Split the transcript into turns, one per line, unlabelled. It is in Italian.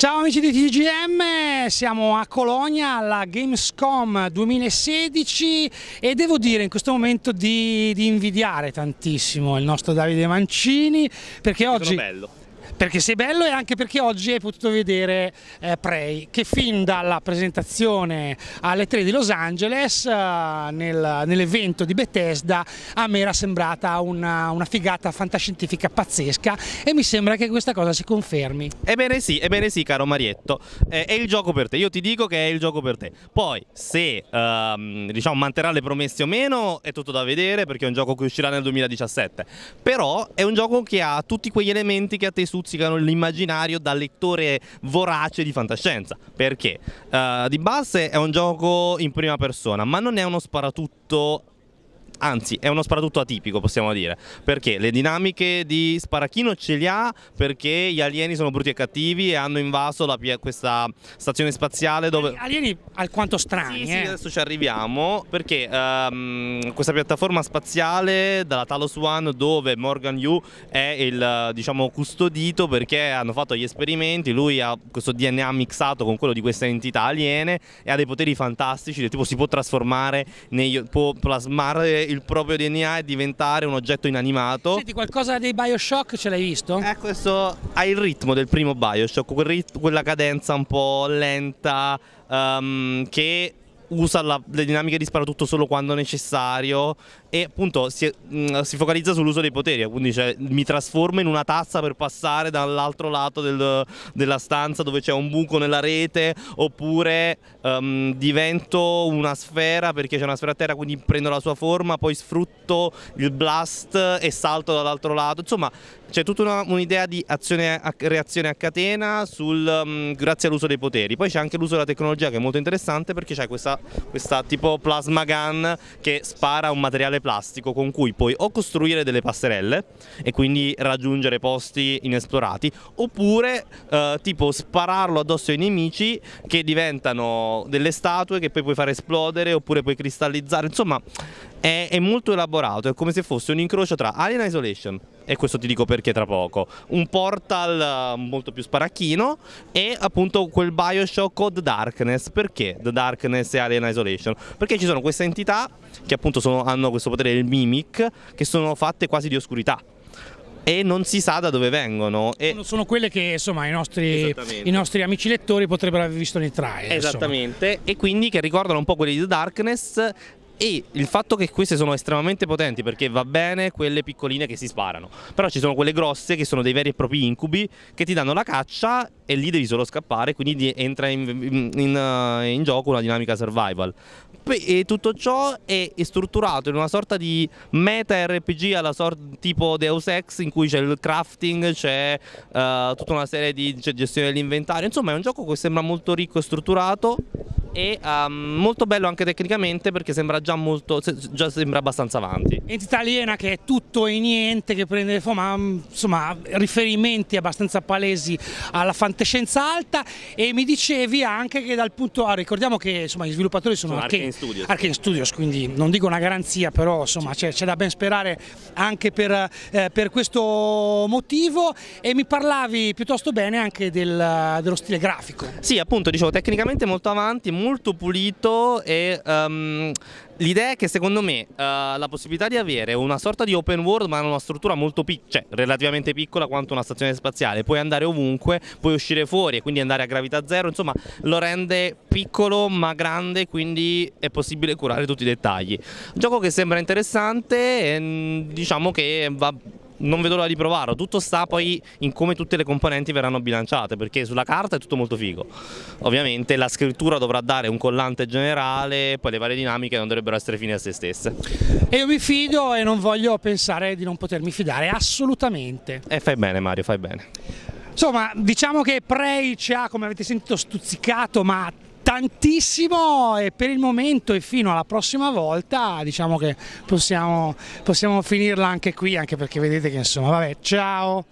Ciao amici di TGM, siamo a Colonia alla Gamescom 2016 e devo dire in questo momento di, di invidiare tantissimo il nostro Davide Mancini perché oggi perché sei bello e anche perché oggi hai potuto vedere eh, Prey, che fin dalla presentazione alle 3 di Los Angeles, eh, nel, nell'evento di Bethesda, a me era sembrata una, una, figata fantascientifica pazzesca e mi sembra che questa cosa si confermi.
Ebbene sì, ebbene sì caro Marietto, eh, è il gioco per te, io ti dico che è il gioco per te. Poi se ehm, diciamo manterrà le promesse o meno è tutto da vedere perché è un gioco che uscirà nel 2017, però è un gioco che ha tutti quegli elementi che a te su stuzzicano l'immaginario da lettore vorace di fantascienza. Perché? Uh, di base è un gioco in prima persona, ma non è uno sparatutto anzi è uno sparatutto atipico possiamo dire, perché le dinamiche di Sparachino ce li ha perché gli alieni sono brutti e cattivi e hanno invaso la, questa stazione spaziale dove... Alieni alquanto strani. Sì, sì, eh. adesso ci arriviamo perché um, questa piattaforma spaziale dalla Talos One dove Morgan Yu è il diciamo custodito perché hanno fatto gli esperimenti, lui ha questo DNA mixato con quello di queste entità aliene e ha dei poteri fantastici, tipo si può trasformare, negli, può plasmare il proprio DNA e diventare un oggetto inanimato. Senti, qualcosa dei Bioshock ce l'hai visto? Eh, questo ha il ritmo del primo Bioshock, quel ritmo, quella cadenza un po' lenta um, che usa la, le dinamiche di sparatutto solo quando necessario e appunto si, mm, si focalizza sull'uso dei poteri, quindi cioè, mi trasforma in una tazza per passare dall'altro lato del, della stanza dove c'è un buco nella rete oppure um, divento una sfera perché c'è una sfera a terra quindi prendo la sua forma, poi sfrutto il blast e salto dall'altro lato, insomma c'è tutta un'idea di azione a, reazione a catena sul, um, grazie all'uso dei poteri, poi c'è anche l'uso della tecnologia che è molto interessante perché c'è questa questa, questa tipo plasma gun che spara un materiale plastico con cui puoi o costruire delle passerelle e quindi raggiungere posti inesplorati oppure eh, tipo spararlo addosso ai nemici che diventano delle statue che poi puoi far esplodere oppure puoi cristallizzare insomma è, è molto elaborato è come se fosse un incrocio tra Alien Isolation e questo ti dico perché tra poco. Un portal eh, molto più sparacchino e appunto quel Bioshock o The Darkness. Perché The Darkness e Alien Isolation? Perché ci sono queste entità che appunto sono, hanno questo potere del mimic che sono fatte quasi di oscurità e non si sa da dove vengono. E...
Sono quelle che insomma i nostri, i nostri, amici lettori potrebbero aver visto nei trailer. Esattamente,
insomma. e quindi che ricordano un po' quelli di The Darkness e il fatto che queste sono estremamente potenti perché va bene quelle piccoline che si sparano però ci sono quelle grosse che sono dei veri e propri incubi che ti danno la caccia e lì devi solo scappare quindi entra in, in, in, eh, gioco una dinamica survival e tutto ciò è, strutturato in una sorta di meta RPG alla sorta tipo Deus Ex in cui c'è il crafting c'è uh, tutta una serie di gestione dell'inventario insomma è un gioco che sembra molto ricco e strutturato e um, molto bello anche tecnicamente perché sembra già, molto, già sembra abbastanza avanti.
Entità aliena che è tutto e niente, che prende forma, insomma, riferimenti abbastanza palesi alla fantascienza alta e mi dicevi anche che dal punto A, ah, ricordiamo che insomma, gli sviluppatori sono, sono Arkane Studios. Arkane Studios, quindi non dico una garanzia, però insomma c'è, da ben sperare anche per, eh, per, questo motivo e mi parlavi piuttosto bene anche del, dello stile grafico.
Sì, appunto, dicevo, tecnicamente molto avanti, molto pulito e um, l'idea è che secondo me uh, la possibilità di avere una sorta di open world ma una struttura molto piccola, cioè relativamente piccola quanto una stazione spaziale, puoi andare ovunque, puoi uscire fuori e quindi andare a gravità zero, insomma lo rende piccolo ma grande quindi è possibile curare tutti i dettagli. Un gioco che sembra interessante e ehm, diciamo che va non vedo l'ora di provarlo, tutto sta poi in come tutte le componenti verranno bilanciate perché sulla carta è tutto molto figo, ovviamente la scrittura dovrà dare un collante generale, poi le varie dinamiche non dovrebbero essere fine a se stesse. E io mi fido e non voglio pensare
di non potermi fidare assolutamente.
E fai bene Mario, fai bene.
Insomma, diciamo che Prey ci ha, come avete sentito, stuzzicato, ma tantissimo e per il momento e fino alla prossima volta diciamo che possiamo, possiamo finirla anche qui, anche perché vedete che insomma, vabbè, ciao!